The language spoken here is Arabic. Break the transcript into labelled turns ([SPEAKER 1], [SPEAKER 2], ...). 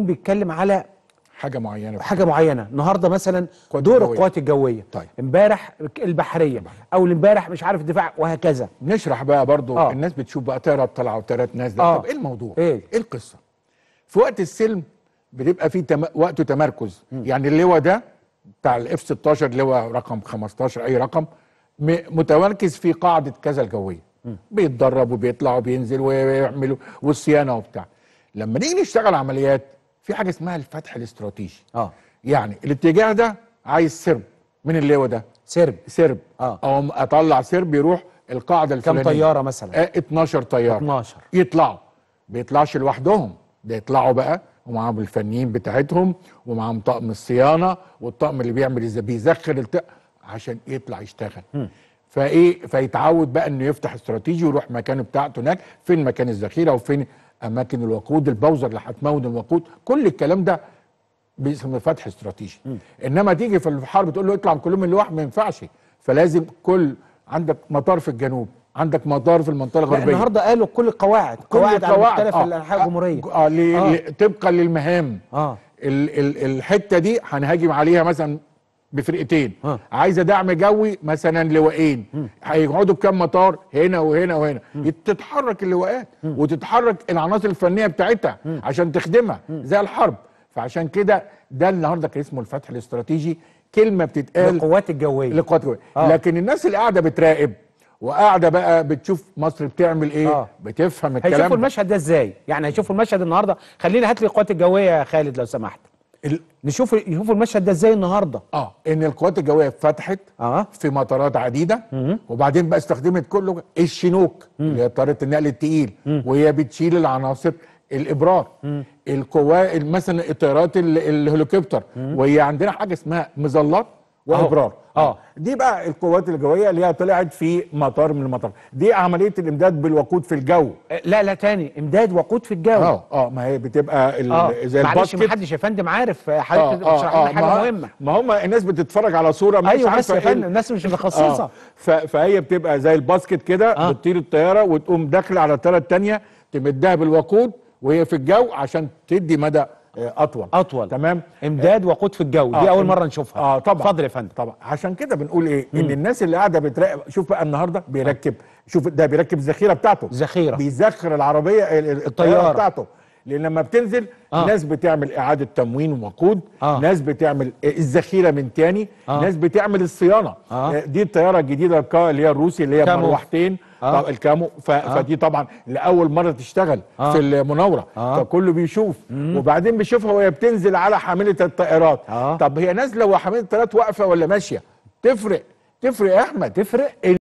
[SPEAKER 1] بيتكلم على حاجه معينه حاجه معينه النهارده مثلا دور القوات الجويه طيب. امبارح طيب. البحريه او امبارح مش عارف الدفاع وهكذا نشرح بقى برضو آه. الناس بتشوف بقى طيارات طالعه وطيارات نازله آه. طب ايه الموضوع ايه, إيه القصه في وقت السلم بتبقى في تم... وقته تمركز م. يعني اللواء ده بتاع الاف 16 لواء رقم 15 اي رقم م... متمركز في قاعده كذا الجويه بيتدرب وبيطلع وبينزل ويعمل والصيانه وبتاع لما نيجي نشتغل عمليات في حاجه اسمها الفتح الاستراتيجي اه يعني الاتجاه ده عايز سرب مين اللواء ده سرب سرب اه اقوم اطلع سرب يروح القاعده الفلانيه كم طياره مثلا آه 12 طياره 12 يطلعوا بيطلعش لوحدهم ده يطلعوا بقى ومعاهم الفنيين بتاعتهم ومعاهم طقم الصيانه والطقم اللي بيعمل بيزخر التق... عشان يطلع يشتغل م. فايه فيتعود بقى انه يفتح استراتيجي ويروح مكانه بتاعته هناك فين مكان الذخيره وفين اماكن الوقود البوزر اللي هتمون الوقود كل الكلام ده باسم فتح استراتيجي م. انما تيجي في الحرب تقول له اطلع كلهم اللي ما ينفعش فلازم كل عندك مطار في الجنوب عندك مطار في المنطقه الغربيه النهارده قالوا كل القواعد كل قواعد على مختلف آه الانحاء الجمهوريه اه, آه, آه, آه طبقا للمهام اه الحته دي هنهاجم عليها مثلا بفرقتين ها. عايزه دعم جوي مثلا لواءين هيقعدوا بكام مطار هنا وهنا وهنا م. تتحرك اللواءات وتتحرك العناصر الفنيه بتاعتها م. عشان تخدمها زي الحرب فعشان كده ده النهارده كان اسمه الفتح الاستراتيجي كلمه بتتقال للقوات الجويه للقوات الجويه آه. لكن الناس اللي قاعده بتراقب وقاعده بقى بتشوف مصر بتعمل ايه آه. بتفهم الكلام هيشوفوا المشهد ده ازاي يعني هيشوفوا المشهد النهارده خلينا هات لي القوات الجويه يا خالد لو سمحت ال... نشوف نشوفوا المشهد ده ازاي النهارده اه ان القوات الجويه اتفتحت آه. في مطارات عديده مم. وبعدين بقى استخدمت كله الشنوك مم. اللي هي طياره النقل الثقيل وهي بتشيل العناصر الابرار القوات مثلا الطيارات الهليكوبتر وهي عندنا حاجه اسمها مظلات وابرار آه. اه دي بقى القوات الجويه اللي هي طلعت في مطار من المطار دي عمليه الامداد بالوقود في الجو آه، لا لا تاني امداد وقود في الجو اه اه ما هي بتبقى ال... آه. زي الباسكت معلش ما حدش يا فندم عارف حضرتك آه. بتشرح آه. لنا حاجه ما مهمه ما هم الناس بتتفرج على صوره مش أيوة عارفه يا إيه فندم الناس مش متخصصه آه. ف... فهي بتبقى زي الباسكت كده آه. بتطير الطياره وتقوم داخله على الطياره الثانيه تمدها بالوقود وهي في الجو عشان تدي مدى آه، اطول اطول تمام امداد وقود في الجو آه دي اول مره نشوفها اه طبعا اتفضل يا فندم طبعا عشان كده بنقول ايه مم. ان الناس اللي قاعده بتراقب شوف بقى النهارده بيركب شوف ده بيركب الذخيره بتاعته ذخيره بيزخر العربيه الطياره بتاعته لان لما بتنزل آه. ناس بتعمل اعاده تموين ووقود آه. ناس بتعمل الذخيره من تاني آه. ناس بتعمل الصيانه آه. آه، دي الطياره الجديده اللي هي الروسي اللي هي مروحتين آه. الكامو ف... آه. فدي طبعا لاول مره تشتغل آه. في المناوره آه. فكله بيشوف مم. وبعدين بيشوفها وهي بتنزل على حامله الطائرات آه. طب هي نازله وحامله الطائرات واقفه ولا ماشيه تفرق تفرق يا احمد تفرق